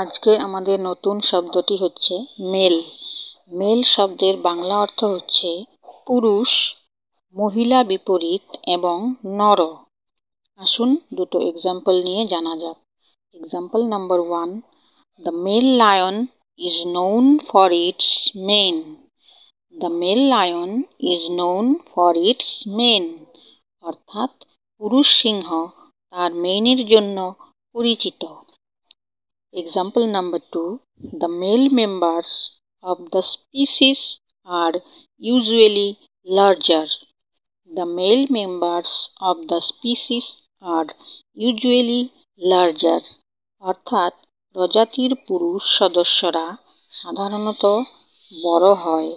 আজকে আমাদের নতুন শব্দটি হচ্ছে মেল মেল শব্দের বাংলা অর্থ হচ্ছে পুরুষ মহিলা বিপরীত এবং নর আসুন দুটো এক্সাম্পল নিয়ে জানা যাক example number one the male lion is known for its mane the male lion is known for its mane অর্থাৎ পুরুষ সিংহ তার মেনের জন্য পরিচিত Example number 2 The male members of the species are usually larger. The male members of the species are usually larger. অর্থাৎ প্রজাতির পুরুষ সদস্যরা সাধারণত বড় হয়